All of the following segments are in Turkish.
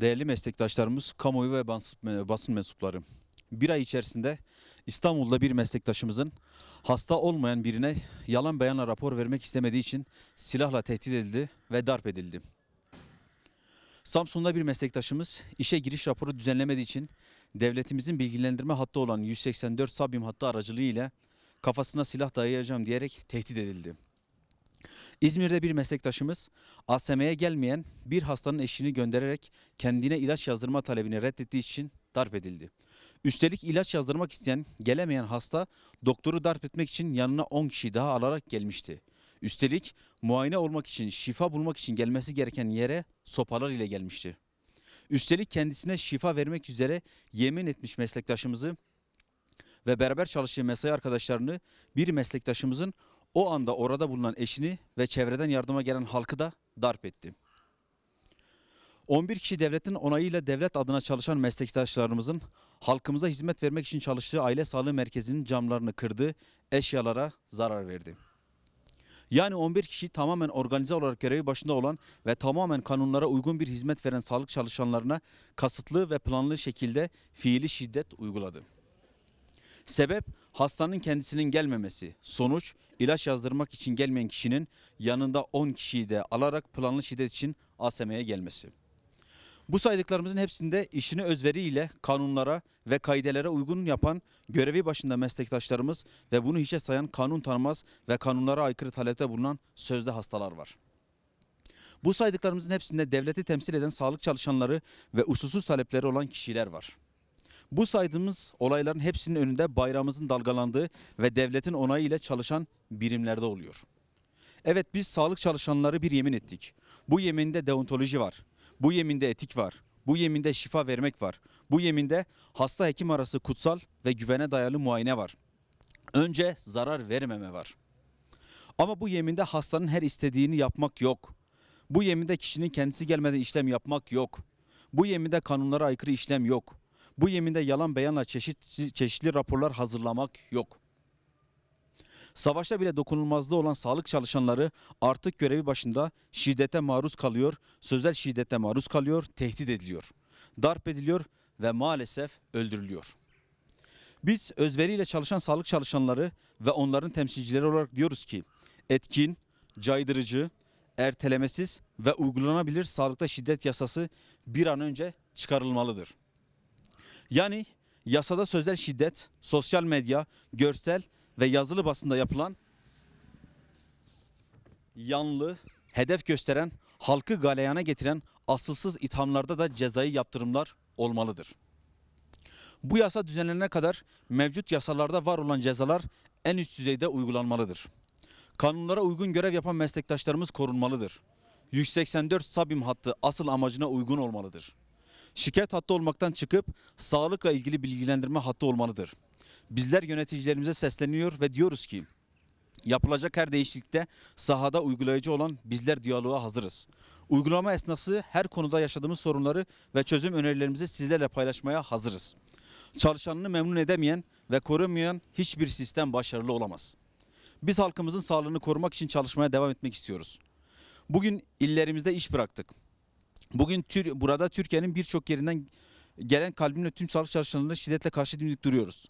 Değerli meslektaşlarımız, kamuoyu ve basın mensupları. Bir ay içerisinde İstanbul'da bir meslektaşımızın hasta olmayan birine yalan beyanla rapor vermek istemediği için silahla tehdit edildi ve darp edildi. Samsun'da bir meslektaşımız işe giriş raporu düzenlemediği için devletimizin bilgilendirme hattı olan 184 Sabim hattı aracılığı ile kafasına silah dayayacağım diyerek tehdit edildi. İzmir'de bir meslektaşımız ASM'ye gelmeyen bir hastanın eşini göndererek kendine ilaç yazdırma talebini reddettiği için darp edildi. Üstelik ilaç yazdırmak isteyen gelemeyen hasta doktoru darp etmek için yanına 10 kişi daha alarak gelmişti. Üstelik muayene olmak için, şifa bulmak için gelmesi gereken yere sopalar ile gelmişti. Üstelik kendisine şifa vermek üzere yemin etmiş meslektaşımızı ve beraber çalıştığı mesai arkadaşlarını bir meslektaşımızın o anda orada bulunan eşini ve çevreden yardıma gelen halkı da darp etti. 11 kişi devletin onayıyla devlet adına çalışan meslektaşlarımızın halkımıza hizmet vermek için çalıştığı aile sağlığı merkezinin camlarını kırdı, eşyalara zarar verdi. Yani 11 kişi tamamen organize olarak görevi başında olan ve tamamen kanunlara uygun bir hizmet veren sağlık çalışanlarına kasıtlı ve planlı şekilde fiili şiddet uyguladı. Sebep hastanın kendisinin gelmemesi. Sonuç ilaç yazdırmak için gelmeyen kişinin yanında 10 kişiyi de alarak planlı şiddet için ASM'ye gelmesi. Bu saydıklarımızın hepsinde işini özveriyle kanunlara ve kaidelere uygun yapan görevi başında meslektaşlarımız ve bunu hiçe sayan kanun tanımaz ve kanunlara aykırı talepte bulunan sözde hastalar var. Bu saydıklarımızın hepsinde devleti temsil eden sağlık çalışanları ve usulsüz talepleri olan kişiler var. Bu saydığımız olayların hepsinin önünde bayrağımızın dalgalandığı ve devletin onayı ile çalışan birimlerde oluyor. Evet biz sağlık çalışanları bir yemin ettik. Bu yeminde deontoloji var. Bu yeminde etik var. Bu yeminde şifa vermek var. Bu yeminde hasta hekim arası kutsal ve güvene dayalı muayene var. Önce zarar vermeme var. Ama bu yeminde hastanın her istediğini yapmak yok. Bu yeminde kişinin kendisi gelmeden işlem yapmak yok. Bu yeminde kanunlara aykırı işlem yok. Bu yeminde yalan beyanla çeşitli, çeşitli raporlar hazırlamak yok. Savaşta bile dokunulmazlığı olan sağlık çalışanları artık görevi başında şiddete maruz kalıyor, sözel şiddete maruz kalıyor, tehdit ediliyor. Darp ediliyor ve maalesef öldürülüyor. Biz özveriyle çalışan sağlık çalışanları ve onların temsilcileri olarak diyoruz ki etkin, caydırıcı, ertelemesiz ve uygulanabilir sağlıkta şiddet yasası bir an önce çıkarılmalıdır. Yani yasada sözel şiddet, sosyal medya, görsel ve yazılı basında yapılan yanlı, hedef gösteren, halkı galeyana getiren asılsız ithamlarda da cezai yaptırımlar olmalıdır. Bu yasa düzenlenene kadar mevcut yasalarda var olan cezalar en üst düzeyde uygulanmalıdır. Kanunlara uygun görev yapan meslektaşlarımız korunmalıdır. 184 Sabim hattı asıl amacına uygun olmalıdır şikayet hattı olmaktan çıkıp sağlıkla ilgili bilgilendirme hattı olmalıdır. Bizler yöneticilerimize sesleniyor ve diyoruz ki yapılacak her değişiklikte sahada uygulayıcı olan bizler diyaloğa hazırız. Uygulama esnası her konuda yaşadığımız sorunları ve çözüm önerilerimizi sizlerle paylaşmaya hazırız. Çalışanını memnun edemeyen ve korumayan hiçbir sistem başarılı olamaz. Biz halkımızın sağlığını korumak için çalışmaya devam etmek istiyoruz. Bugün illerimizde iş bıraktık. Bugün tür, burada Türkiye'nin birçok yerinden gelen kalbimle tüm sağlık çalışanlarına şiddetle karşı dimdik duruyoruz.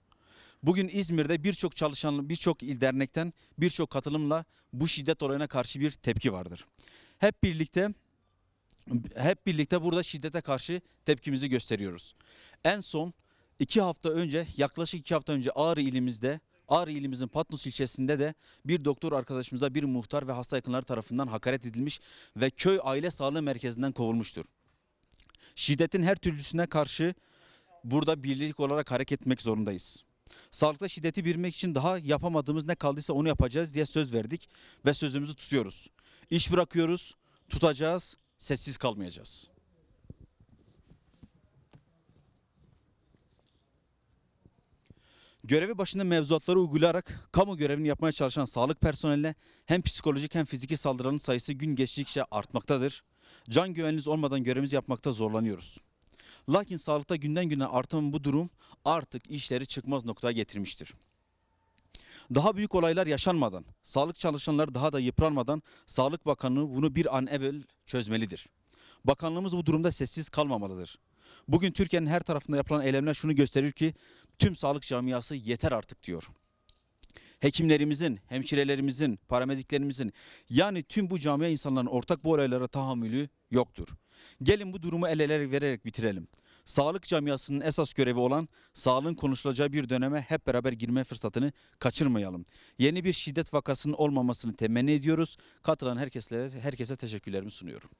Bugün İzmir'de birçok çalışan, birçok il dernekten birçok katılımla bu şiddet olayına karşı bir tepki vardır. Hep birlikte hep birlikte burada şiddete karşı tepkimizi gösteriyoruz. En son iki hafta önce yaklaşık iki hafta önce Ağrı ilimizde Ağrı ilimizin Patnos ilçesinde de bir doktor arkadaşımıza bir muhtar ve hasta yakınları tarafından hakaret edilmiş ve köy aile sağlığı merkezinden kovulmuştur. Şiddetin her türlüsüne karşı burada birlik olarak hareket etmek zorundayız. Sağlıkta şiddeti bilmek için daha yapamadığımız ne kaldıysa onu yapacağız diye söz verdik ve sözümüzü tutuyoruz. İş bırakıyoruz, tutacağız, sessiz kalmayacağız. Görevi başında mevzuatları uygulayarak kamu görevini yapmaya çalışan sağlık personeline hem psikolojik hem fiziki saldırıların sayısı gün geçtikçe artmaktadır. Can güveniniz olmadan görevimizi yapmakta zorlanıyoruz. Lakin sağlıkta günden güne artan bu durum artık işleri çıkmaz noktaya getirmiştir. Daha büyük olaylar yaşanmadan, sağlık çalışanları daha da yıpranmadan Sağlık Bakanlığı bunu bir an evvel çözmelidir. Bakanlığımız bu durumda sessiz kalmamalıdır. Bugün Türkiye'nin her tarafında yapılan eylemler şunu gösterir ki tüm sağlık camiası yeter artık diyor. Hekimlerimizin, hemşirelerimizin, paramediklerimizin yani tüm bu camia insanların ortak bu olaylara tahammülü yoktur. Gelin bu durumu el ele vererek bitirelim. Sağlık camiasının esas görevi olan sağlığın konuşulacağı bir döneme hep beraber girme fırsatını kaçırmayalım. Yeni bir şiddet vakasının olmamasını temenni ediyoruz. Katılan herkese, herkese teşekkürlerimi sunuyorum.